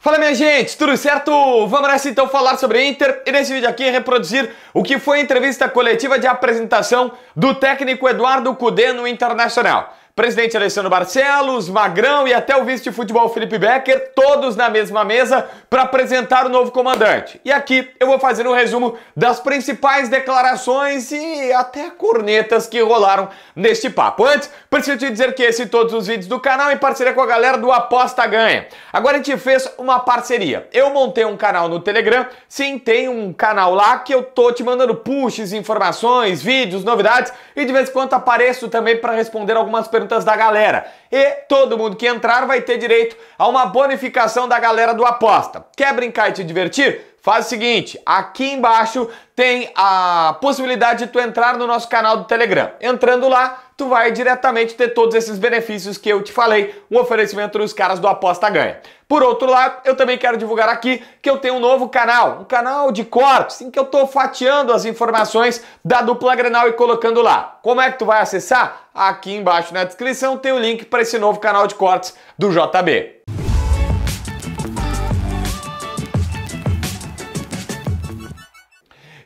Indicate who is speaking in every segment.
Speaker 1: Fala minha gente, tudo certo? Vamos nessa então falar sobre Inter e nesse vídeo aqui reproduzir o que foi a entrevista coletiva de apresentação do técnico Eduardo Cudê no Internacional presidente Alessandro Barcelos, Magrão e até o vice de futebol Felipe Becker, todos na mesma mesa para apresentar o novo comandante. E aqui eu vou fazer um resumo das principais declarações e até cornetas que rolaram neste papo. Antes, preciso te dizer que esse e todos os vídeos do canal em parceria com a galera do Aposta Ganha. Agora a gente fez uma parceria. Eu montei um canal no Telegram, sim, tem um canal lá que eu tô te mandando pushes, informações, vídeos, novidades e de vez em quando apareço também para responder algumas perguntas perguntas da galera. E todo mundo que entrar vai ter direito a uma bonificação da galera do aposta. Quer brincar e te divertir? Faz o seguinte, aqui embaixo tem a possibilidade de tu entrar no nosso canal do Telegram. Entrando lá, tu vai diretamente ter todos esses benefícios que eu te falei, um oferecimento dos caras do Aposta Ganha. Por outro lado, eu também quero divulgar aqui que eu tenho um novo canal, um canal de cortes, em que eu tô fatiando as informações da dupla Grenal e colocando lá. Como é que tu vai acessar? Aqui embaixo na descrição tem o link para esse novo canal de cortes do JB.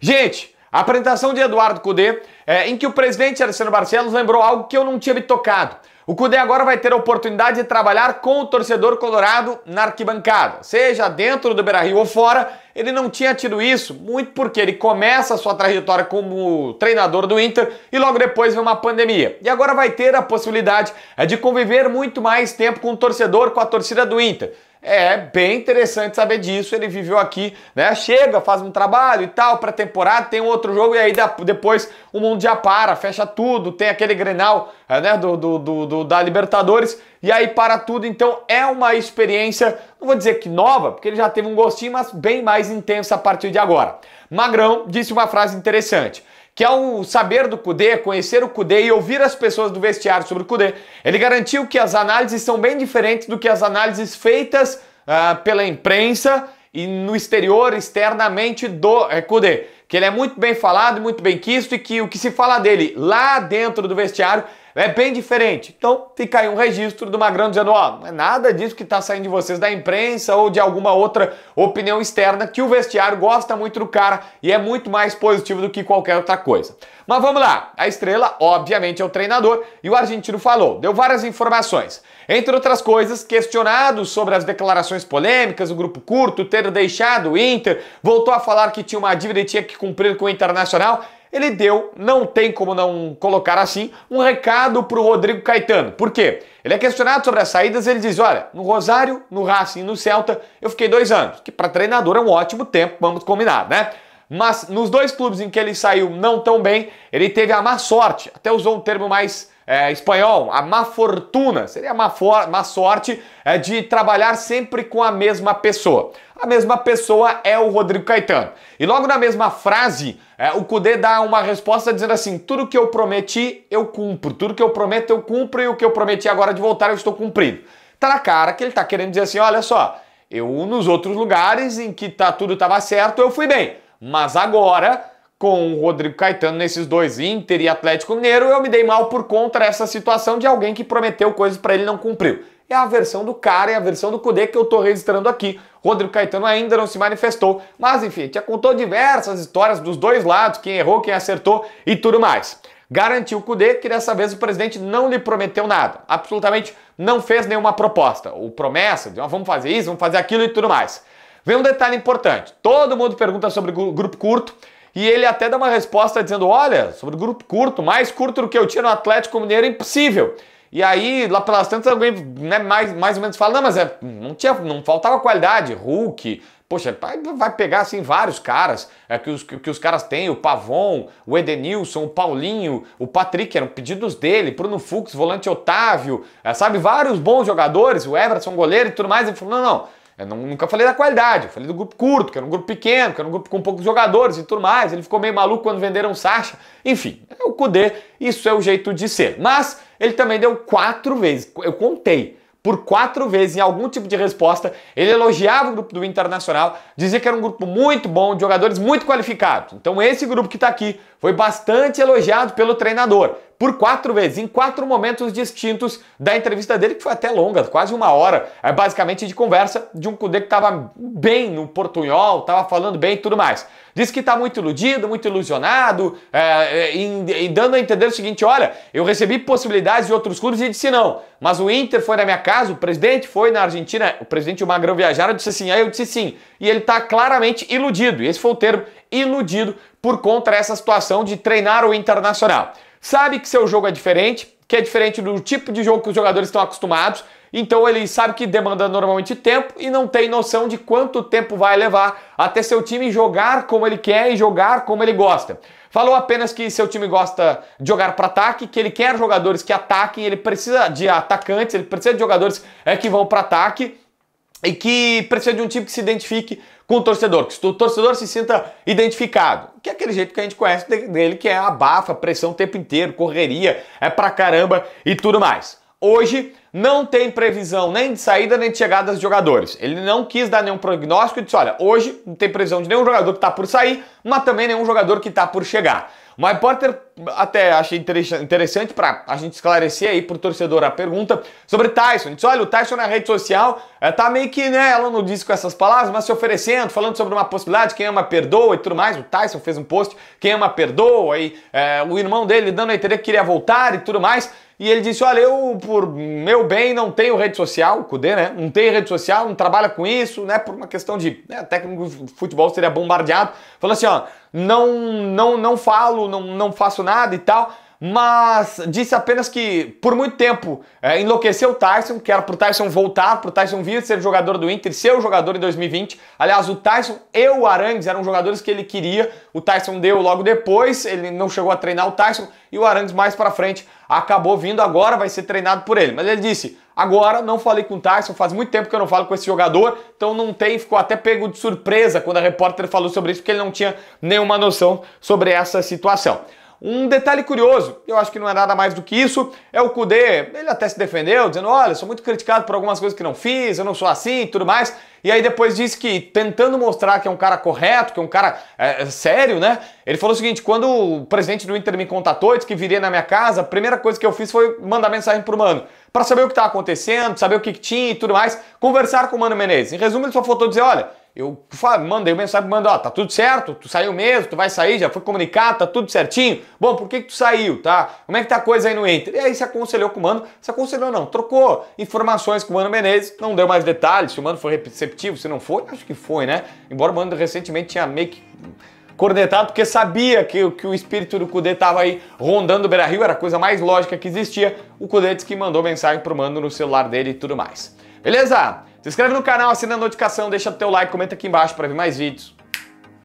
Speaker 1: Gente, a apresentação de Eduardo Cudê, é, em que o presidente Alessandro Barcelos lembrou algo que eu não tinha me tocado. O Cudê agora vai ter a oportunidade de trabalhar com o torcedor colorado na arquibancada, seja dentro do Beira-Rio ou fora. Ele não tinha tido isso, muito porque ele começa a sua trajetória como treinador do Inter e logo depois vem uma pandemia. E agora vai ter a possibilidade é, de conviver muito mais tempo com o torcedor, com a torcida do Inter. É, é bem interessante saber disso. Ele viveu aqui, né? Chega, faz um trabalho e tal, para temporada, tem um outro jogo e aí depois o mundo já para, fecha tudo, tem aquele Grenal, é, né, do, do, do, do da Libertadores e aí para tudo. Então é uma experiência, não vou dizer que nova, porque ele já teve um gostinho, mas bem mais intensa a partir de agora. Magrão disse uma frase interessante que ao saber do Kudê, conhecer o Kudê e ouvir as pessoas do vestiário sobre o Kudê, ele garantiu que as análises são bem diferentes do que as análises feitas uh, pela imprensa e no exterior, externamente do eh, Kudê. Que ele é muito bem falado, muito bem quisto e que o que se fala dele lá dentro do vestiário é bem diferente. Então fica aí um registro do Magrão dizendo: ó, não é nada disso que está saindo de vocês da imprensa ou de alguma outra opinião externa, que o vestiário gosta muito do cara e é muito mais positivo do que qualquer outra coisa. Mas vamos lá, a estrela, obviamente, é o treinador e o argentino falou, deu várias informações. Entre outras coisas, questionado sobre as declarações polêmicas, o grupo curto, ter deixado o Inter, voltou a falar que tinha uma dívida e tinha que cumprir com o Internacional ele deu, não tem como não colocar assim, um recado para o Rodrigo Caetano. Por quê? Ele é questionado sobre as saídas, ele diz: olha, no Rosário, no Racing, no Celta, eu fiquei dois anos, que para treinador é um ótimo tempo, vamos combinar, né? Mas nos dois clubes em que ele saiu não tão bem, ele teve a má sorte, até usou um termo mais é, espanhol, a má fortuna, seria a má, for, má sorte é, de trabalhar sempre com a mesma pessoa. A mesma pessoa é o Rodrigo Caetano. E logo na mesma frase, é, o Kudê dá uma resposta dizendo assim: tudo que eu prometi, eu cumpro. Tudo que eu prometo, eu cumpro. E o que eu prometi agora de voltar, eu estou cumprindo. Tá na cara que ele tá querendo dizer assim: olha só, eu nos outros lugares em que tá, tudo estava certo, eu fui bem. Mas agora, com o Rodrigo Caetano nesses dois, Inter e Atlético Mineiro, eu me dei mal por conta dessa situação de alguém que prometeu coisas para ele não cumpriu é a versão do cara, é a versão do Cudê que eu estou registrando aqui. Rodrigo Caetano ainda não se manifestou, mas enfim, já contou diversas histórias dos dois lados, quem errou, quem acertou e tudo mais. Garantiu o Cudê que dessa vez o presidente não lhe prometeu nada, absolutamente não fez nenhuma proposta ou promessa de ah, vamos fazer isso, vamos fazer aquilo e tudo mais. Vem um detalhe importante: todo mundo pergunta sobre o grupo curto e ele até dá uma resposta dizendo: olha, sobre o grupo curto, mais curto do que eu tinha no Atlético Mineiro, impossível. E aí, lá pelas tantas, alguém né, mais, mais ou menos fala, não, mas é, não, tinha, não faltava qualidade, Hulk, poxa, vai pegar assim vários caras é, que, os, que os caras têm, o Pavon, o Edenilson, o Paulinho, o Patrick, eram pedidos dele, Bruno Fux, volante Otávio, é, sabe, vários bons jogadores, o Everson, goleiro e tudo mais, ele falou, não, não, eu nunca falei da qualidade, eu falei do grupo curto, que era um grupo pequeno, que era um grupo com poucos jogadores e tudo mais. Ele ficou meio maluco quando venderam o Sacha. Enfim, é o Kudê, isso é o jeito de ser. Mas ele também deu quatro vezes, eu contei, por quatro vezes em algum tipo de resposta, ele elogiava o grupo do Internacional, dizia que era um grupo muito bom, de jogadores muito qualificados. Então esse grupo que está aqui foi bastante elogiado pelo treinador, por quatro vezes, em quatro momentos distintos da entrevista dele, que foi até longa, quase uma hora, é basicamente de conversa de um Cudê que estava bem no portunhol, estava falando bem e tudo mais. Diz que está muito iludido, muito ilusionado, é, é e, dando a entender o seguinte: olha, eu recebi possibilidades de outros clubes e disse não, mas o Inter foi na minha casa, o presidente foi na Argentina, o presidente e o Magrão viajaram, eu disse sim, aí eu disse sim. E ele está claramente iludido, e esse foi o termo, iludido por conta dessa situação de treinar o Internacional sabe que seu jogo é diferente, que é diferente do tipo de jogo que os jogadores estão acostumados, então ele sabe que demanda normalmente tempo e não tem noção de quanto tempo vai levar até seu time jogar como ele quer e jogar como ele gosta. Falou apenas que seu time gosta de jogar para ataque, que ele quer jogadores que ataquem, ele precisa de atacantes, ele precisa de jogadores é, que vão para ataque e que precisa de um time tipo que se identifique com o torcedor, que o torcedor se sinta identificado, que é aquele jeito que a gente conhece dele, que é abafa, pressão o tempo inteiro, correria, é pra caramba e tudo mais. Hoje não tem previsão nem de saída nem de chegada dos jogadores. Ele não quis dar nenhum prognóstico e disse: olha, hoje não tem previsão de nenhum jogador que está por sair, mas também nenhum jogador que está por chegar. O My Porter até achei interessante para a gente esclarecer aí para o torcedor a pergunta sobre Tyson. Ele disse: olha, o Tyson na rede social está eh, meio que, né, ela não disse com essas palavras, mas se oferecendo, falando sobre uma possibilidade, quem ama perdoa e tudo mais. O Tyson fez um post, quem ama perdoa, e é, o irmão dele dando a entender que queria voltar e tudo mais. E ele disse: Olha, eu, por meu bem, não tenho rede social, o Cudê, né? Não tem rede social, não trabalha com isso, né? Por uma questão de. Né, técnico de futebol seria bombardeado. Falou assim: Ó, não, não, não falo, não, não faço nada e tal mas disse apenas que por muito tempo é, enlouqueceu o Tyson, que era pro Tyson voltar, pro Tyson vir ser jogador do Inter, ser o jogador em 2020. Aliás, o Tyson e o Arangues eram jogadores que ele queria, o Tyson deu logo depois, ele não chegou a treinar o Tyson e o Arangues mais para frente acabou vindo agora, vai ser treinado por ele. Mas ele disse: "Agora não falei com o Tyson, faz muito tempo que eu não falo com esse jogador, então não tem, ficou até pego de surpresa quando a repórter falou sobre isso, porque ele não tinha nenhuma noção sobre essa situação. Um detalhe curioso, eu acho que não é nada mais do que isso, é o Kudê, ele até se defendeu, dizendo, olha, sou muito criticado por algumas coisas que não fiz, eu não sou assim e tudo mais. E aí depois disse que, tentando mostrar que é um cara correto, que é um cara é, é sério, né? Ele falou o seguinte, quando o presidente do Inter me contatou, disse que viria na minha casa, a primeira coisa que eu fiz foi mandar mensagem pro Mano, para saber o que tá acontecendo, saber o que, que tinha e tudo mais, conversar com o Mano Menezes. Em resumo, ele só faltou dizer, olha eu mandei mensagem, manda, ó, tá tudo certo, tu saiu mesmo, tu vai sair, já foi comunicado, tá tudo certinho. Bom, por que, que tu saiu, tá? Como é que tá a coisa aí no Inter? E aí se aconselhou com o Mano, se aconselhou não, trocou informações com o Mano Menezes, não deu mais detalhes, se o Mano foi receptivo, se não foi, acho que foi, né? Embora o Mano recentemente tinha meio que cornetado porque sabia que, que o espírito do Cudê estava aí rondando o Beira-Rio, era a coisa mais lógica que existia. O Cudê disse que mandou mensagem pro Mano no celular dele e tudo mais. Beleza? Se inscreve no canal, assina a notificação, deixa o teu like, comenta aqui embaixo para ver mais vídeos.